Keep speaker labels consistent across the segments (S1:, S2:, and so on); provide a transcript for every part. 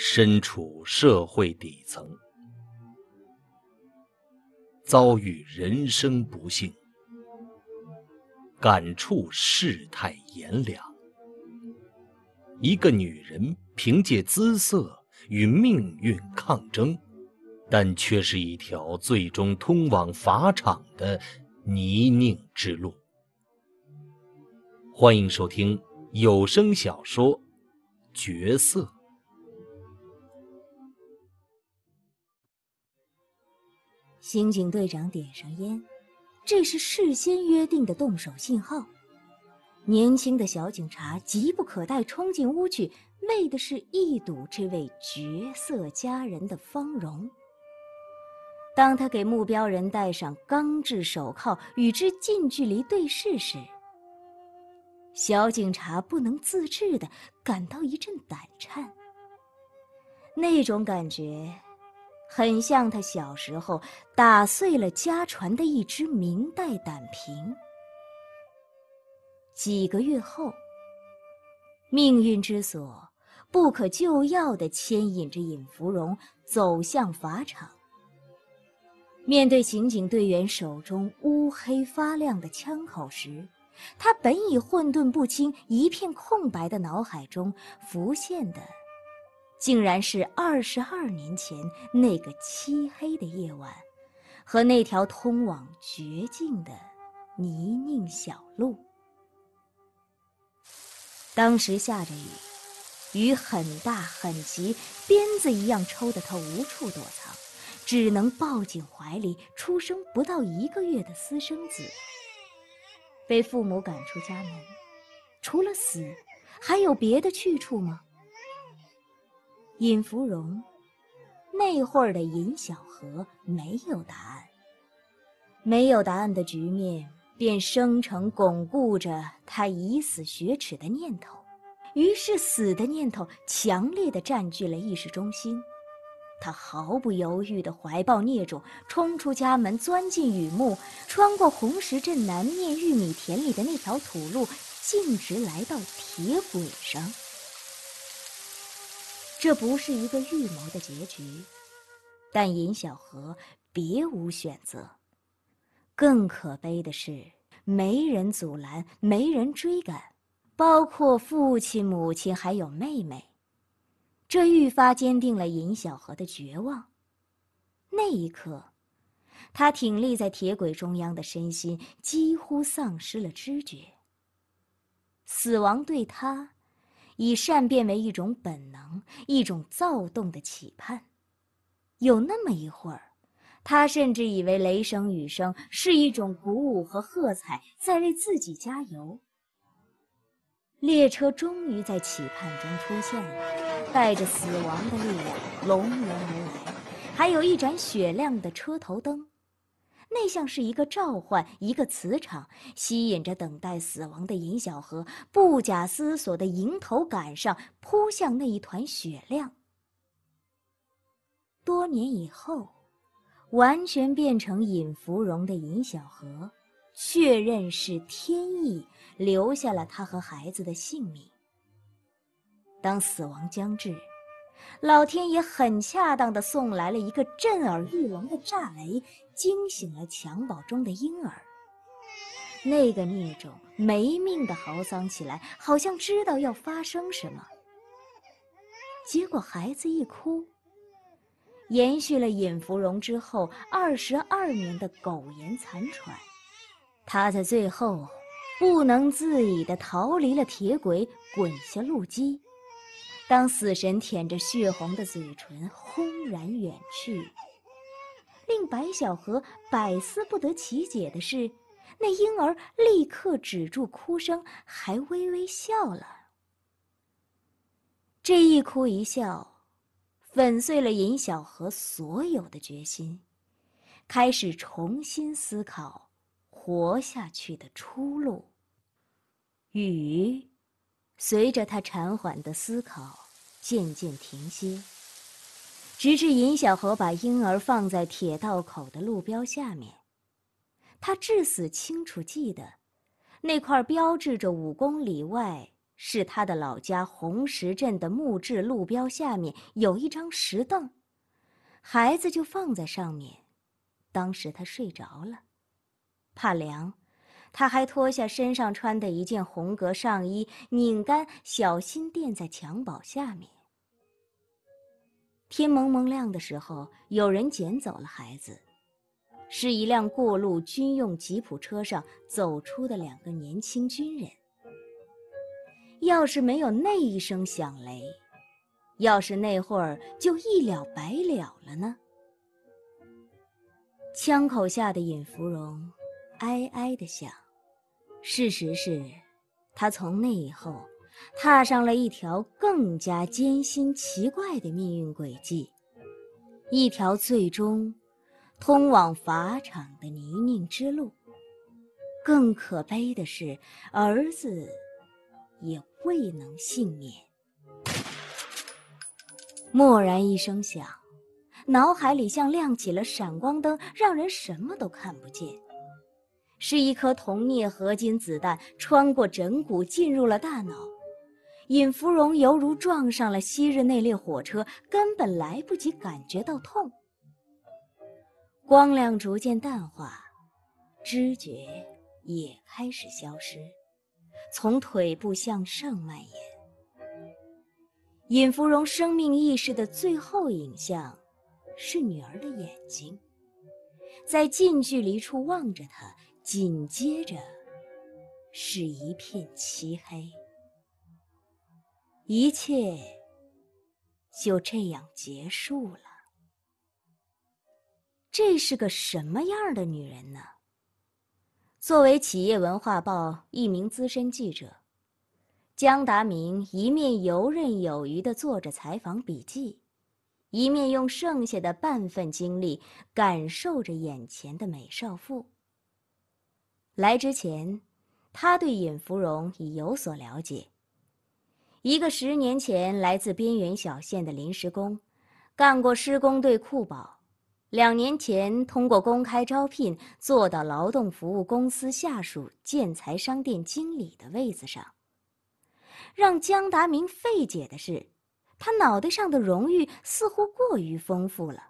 S1: 身处社会底层，遭遇人生不幸，感触世态炎凉。一个女人凭借姿色与命运抗争，但却是一条最终通往法场的泥泞之路。欢迎收听有声小说《绝色》。刑警队长点上烟，这是事先约定的动手信号。年轻的小警察急不可待冲进屋去，为的是一睹这位绝色佳人的芳容。当他给目标人戴上钢制手铐，与之近距离对视时，小警察不能自制的感到一阵胆颤。那种感觉。很像他小时候打碎了家传的一只明代胆瓶。几个月后，命运之所不可救药的牵引着尹芙蓉走向法场。面对刑警队员手中乌黑发亮的枪口时，他本已混沌不清、一片空白的脑海中浮现的。竟然是二十二年前那个漆黑的夜晚，和那条通往绝境的泥泞小路。当时下着雨，雨很大很急，鞭子一样抽得他无处躲藏，只能抱紧怀里出生不到一个月的私生子，被父母赶出家门。除了死，还有别的去处吗？尹芙蓉，那会儿的尹小荷没有答案。没有答案的局面，便生成巩固着他以死雪耻的念头。于是，死的念头强烈的占据了意识中心。他毫不犹豫地怀抱孽种，冲出家门，钻进雨幕，穿过红石镇南面玉米田里的那条土路，径直来到铁轨上。这不是一个预谋的结局，但尹小河别无选择。更可悲的是，没人阻拦，没人追赶，包括父亲、母亲还有妹妹。这愈发坚定了尹小河的绝望。那一刻，他挺立在铁轨中央的身心几乎丧失了知觉。死亡对他。以善变为一种本能，一种躁动的企盼。有那么一会儿，他甚至以为雷声雨声是一种鼓舞和喝彩，在为自己加油。列车终于在企盼中出现了，带着死亡的力量隆隆而来，还有一盏雪亮的车头灯。那像是一个召唤，一个磁场，吸引着等待死亡的尹小河，不假思索地迎头赶上，扑向那一团血亮。多年以后，完全变成尹芙蓉的尹小河，确认是天意留下了他和孩子的性命。当死亡将至，老天爷很恰当地送来了一个震耳欲聋的炸雷。惊醒了襁褓中的婴儿，那个孽种没命的嚎丧起来，好像知道要发生什么。结果孩子一哭，延续了尹芙蓉之后二十二年的苟延残喘，他在最后不能自已的逃离了铁轨，滚下路基。当死神舔着血红的嘴唇轰然远去。令白小河百思不得其解的是，那婴儿立刻止住哭声，还微微笑了。这一哭一笑，粉碎了尹小河所有的决心，开始重新思考活下去的出路。雨，随着他缓缓的思考，渐渐停歇。直至尹小河把婴儿放在铁道口的路标下面，他至死清楚记得，那块标志着五公里外是他的老家红石镇的木质路标下面有一张石凳，孩子就放在上面。当时他睡着了，怕凉，他还脱下身上穿的一件红格上衣，拧干，小心垫在襁褓下面。天蒙蒙亮的时候，有人捡走了孩子，是一辆过路军用吉普车上走出的两个年轻军人。要是没有那一声响雷，要是那会儿就一了百了了呢？枪口下的尹芙蓉哀哀地想：事实是，他从那以后。踏上了一条更加艰辛、奇怪的命运轨迹，一条最终通往法场的泥泞之路。更可悲的是，儿子也未能幸免。蓦然一声响，脑海里像亮起了闪光灯，让人什么都看不见。是一颗铜镍合金子弹穿过枕骨，进入了大脑。尹芙蓉犹如撞上了昔日那列火车，根本来不及感觉到痛。光亮逐渐淡化，知觉也开始消失，从腿部向上蔓延。尹芙蓉生命意识的最后影像，是女儿的眼睛，在近距离处望着她，紧接着是一片漆黑。一切就这样结束了。这是个什么样的女人呢？作为《企业文化报》一名资深记者，江达明一面游刃有余地做着采访笔记，一面用剩下的半份精力感受着眼前的美少妇。来之前，他对尹芙蓉已有所了解。一个十年前来自边缘小县的临时工，干过施工队库保，两年前通过公开招聘做到劳动服务公司下属建材商店经理的位子上。让江达明费解的是，他脑袋上的荣誉似乎过于丰富了。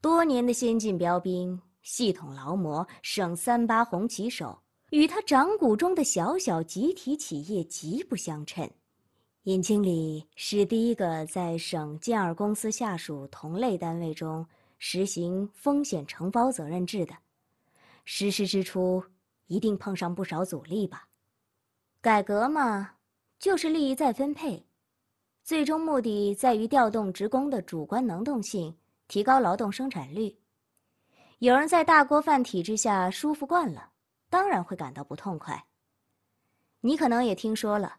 S1: 多年的先进标兵、系统劳模、省三八红旗手。与他掌股中的小小集体企业极不相称。尹经理是第一个在省建二公司下属同类单位中实行风险承包责任制的。实施之初，一定碰上不少阻力吧？改革嘛，就是利益再分配，最终目的在于调动职工的主观能动性，提高劳动生产率。有人在大锅饭体制下舒服惯了。当然会感到不痛快。你可能也听说了，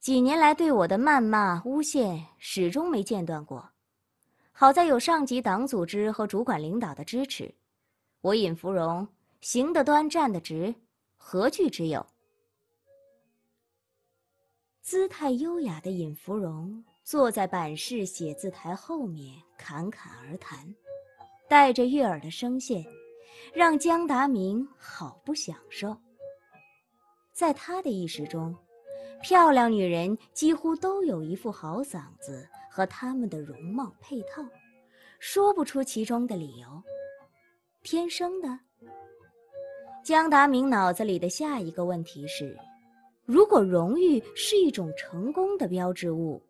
S1: 几年来对我的谩骂诬陷始终没间断过。好在有上级党组织和主管领导的支持，我尹芙蓉行得端、站得直，何惧之有？姿态优雅的尹芙蓉坐在板式写字台后面侃侃而谈，带着悦耳的声线。让江达明好不享受。在他的意识中，漂亮女人几乎都有一副好嗓子，和她们的容貌配套，说不出其中的理由。天生的。江达明脑子里的下一个问题是：如果荣誉是一种成功的标志物，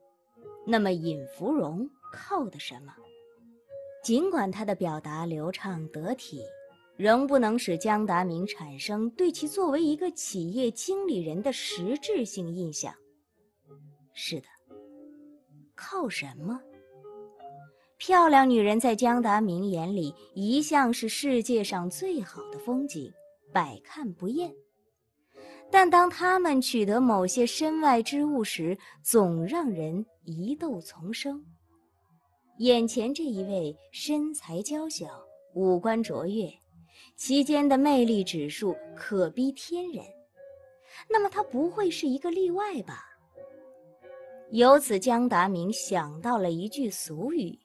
S1: 那么尹芙蓉靠的什么？尽管他的表达流畅得体。仍不能使江达明产生对其作为一个企业经理人的实质性印象。是的，靠什么？漂亮女人在江达明眼里一向是世界上最好的风景，百看不厌。但当他们取得某些身外之物时，总让人疑窦丛生。眼前这一位身材娇小，五官卓越。其间的魅力指数可逼天人，那么他不会是一个例外吧？由此，江达明想到了一句俗语：“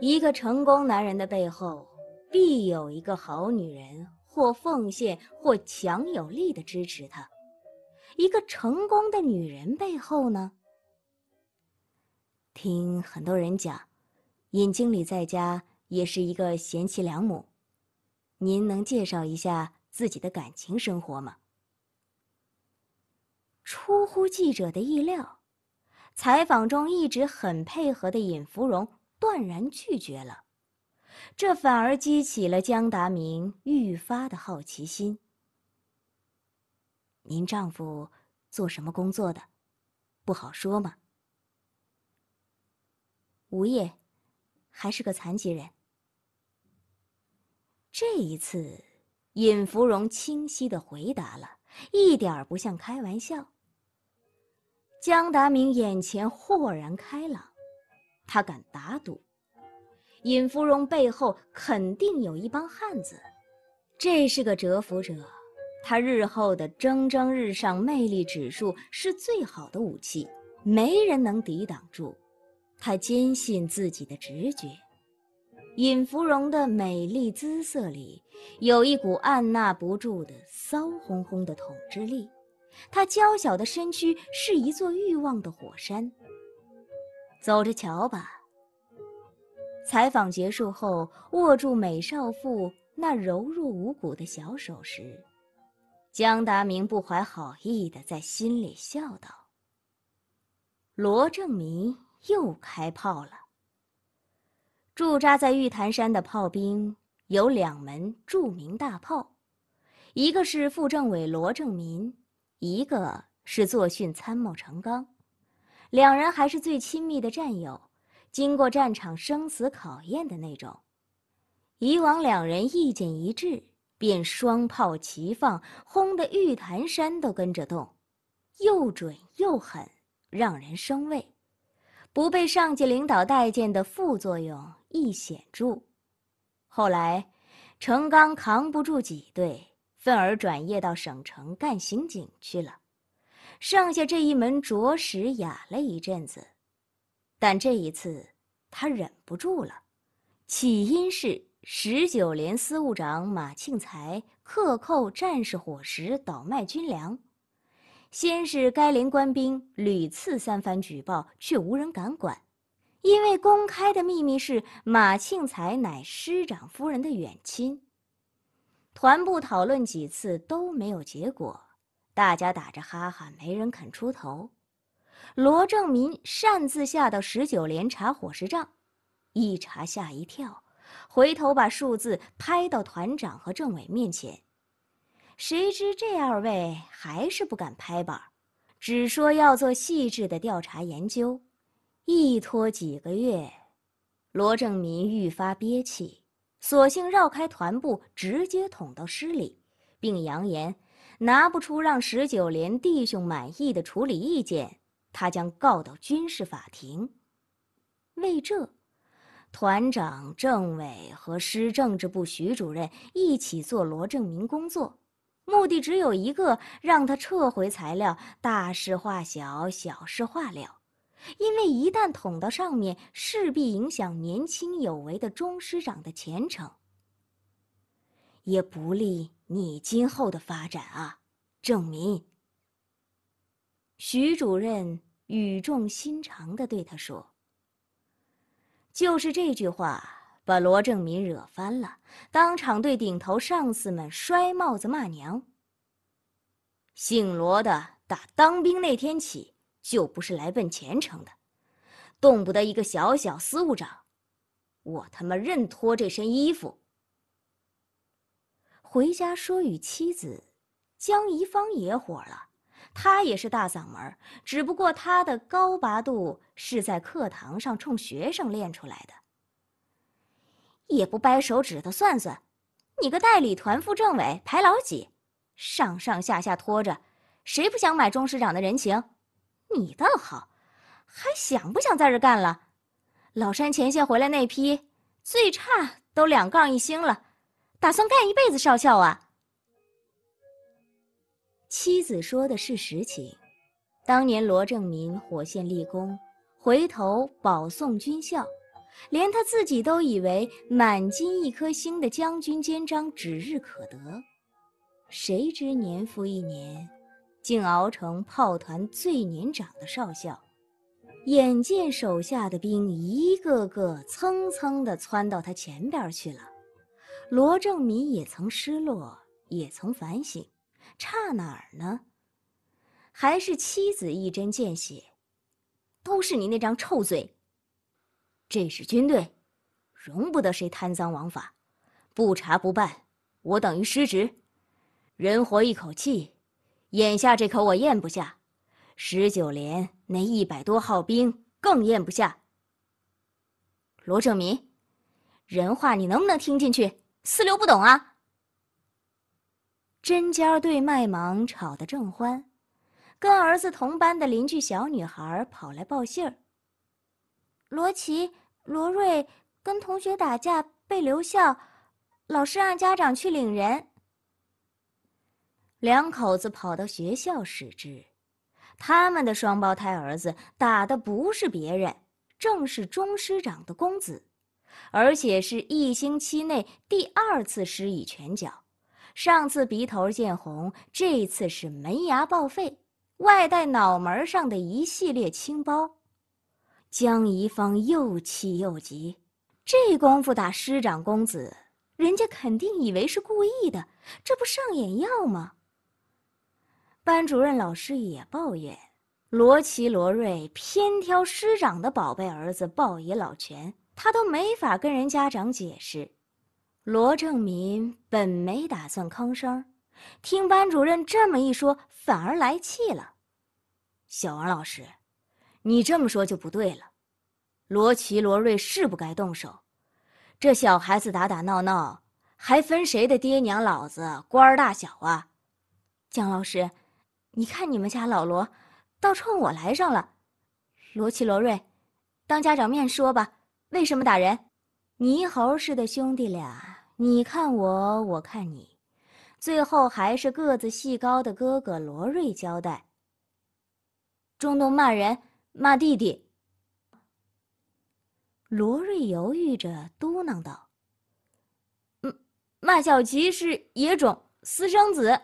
S1: 一个成功男人的背后，必有一个好女人，或奉献，或强有力的支持他。一个成功的女人背后呢？”听很多人讲，尹经理在家也是一个贤妻良母。您能介绍一下自己的感情生活吗？出乎记者的意料，采访中一直很配合的尹芙蓉断然拒绝了，这反而激起了江达明愈发的好奇心。您丈夫做什么工作的？不好说吗？无业，还是个残疾人。这一次，尹芙蓉清晰的回答了，一点不像开玩笑。江达明眼前豁然开朗，他敢打赌，尹芙蓉背后肯定有一帮汉子，这是个蛰伏者，他日后的蒸蒸日上，魅力指数是最好的武器，没人能抵挡住。他坚信自己的直觉。尹芙蓉的美丽姿色里，有一股按捺不住的骚烘烘的统治力。她娇小的身躯是一座欲望的火山。走着瞧吧。采访结束后，握住美少妇那柔弱无骨的小手时，江达明不怀好意的在心里笑道：“罗正明又开炮了。”驻扎在玉潭山的炮兵有两门著名大炮，一个是副政委罗正民，一个是作训参谋程刚，两人还是最亲密的战友，经过战场生死考验的那种。以往两人意见一致，便双炮齐放，轰得玉潭山都跟着动，又准又狠，让人生畏。不被上级领导待见的副作用亦显著。后来，程刚扛不住挤兑，愤而转业到省城干刑警去了。剩下这一门着实哑了一阵子。但这一次，他忍不住了。起因是十九连司务长马庆才克扣战士伙食，倒卖军粮。先是该连官兵屡次三番举报，却无人敢管，因为公开的秘密是马庆才乃师长夫人的远亲。团部讨论几次都没有结果，大家打着哈哈，没人肯出头。罗正民擅自下到十九连查伙食账，一查吓一跳，回头把数字拍到团长和政委面前。谁知这二位还是不敢拍板，只说要做细致的调查研究，一拖几个月，罗正民愈发憋气，索性绕开团部，直接捅到师里，并扬言，拿不出让十九连弟兄满意的处理意见，他将告到军事法庭。为这，团长、政委和师政治部徐主任一起做罗正民工作。目的只有一个，让他撤回材料，大事化小，小事化了。因为一旦捅到上面，势必影响年轻有为的钟师长的前程，也不利你今后的发展啊，郑民。徐主任语重心长地对他说：“就是这句话。”把罗正民惹翻了，当场对顶头上司们摔帽子骂娘。姓罗的打当兵那天起就不是来奔前程的，动不得一个小小司务长，我他妈认脱这身衣服。回家说与妻子江怡芳也火了，他也是大嗓门，只不过他的高八度是在课堂上冲学生练出来的。也不掰手指头算算，你个代理团副政委排老几？上上下下拖着，谁不想买钟师长的人情？你倒好，还想不想在这干了？老山前线回来那批，最差都两杠一星了，打算干一辈子少校啊？妻子说的是实情，当年罗正民火线立功，回头保送军校。连他自己都以为满金一颗星的将军肩章指日可得，谁知年复一年，竟熬成炮团最年长的少校。眼见手下的兵一个个蹭蹭地窜到他前边去了，罗正民也曾失落，也曾反省，差哪儿呢？还是妻子一针见血：“都是你那张臭嘴。”这是军队，容不得谁贪赃枉法，不查不办，我等于失职。人活一口气，眼下这口我咽不下，十九连那一百多号兵更咽不下。罗正民，人话你能不能听进去？四六不懂啊。针尖对麦芒，吵得正欢，跟儿子同班的邻居小女孩跑来报信儿。罗琦、罗瑞跟同学打架被留校，老师让家长去领人。两口子跑到学校时，之他们的双胞胎儿子打的不是别人，正是钟师长的公子，而且是一星期内第二次施以拳脚。上次鼻头见红，这次是门牙报废，外带脑门上的一系列青包。江怡芳又气又急，这功夫打师长公子，人家肯定以为是故意的，这不上眼药吗？班主任老师也抱怨，罗奇、罗瑞偏挑师长的宝贝儿子抱复老全，他都没法跟人家长解释。罗正民本没打算吭声，听班主任这么一说，反而来气了，小王老师。你这么说就不对了，罗奇、罗瑞是不该动手，这小孩子打打闹闹，还分谁的爹娘老子官儿大小啊？江老师，你看你们家老罗，倒冲我来上了。罗奇、罗瑞，当家长面说吧，为什么打人？泥猴似的兄弟俩，你看我，我看你，最后还是个子细高的哥哥罗瑞交代。中东骂人。骂弟弟。罗瑞犹豫着，嘟囔道：“嗯，骂小琪是野种、私生子。”